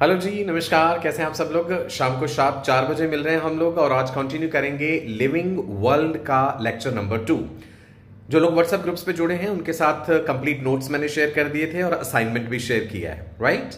hello जी नमस्कार कैसे हैं आप सब लोग शाम को शाम चार बजे मिल रहे हैं हम लोग और आज कंटिन्यू करेंगे लिविंग वर्ल्ड का लेक्चर नंबर टू जो लोग व्हाट्सएप ग्रुप्स पे जुड़े हैं उनके साथ कंप्लीट नोट्स मैंने शेयर कर दिए थे और असाइनमेंट भी शेयर किया है राइट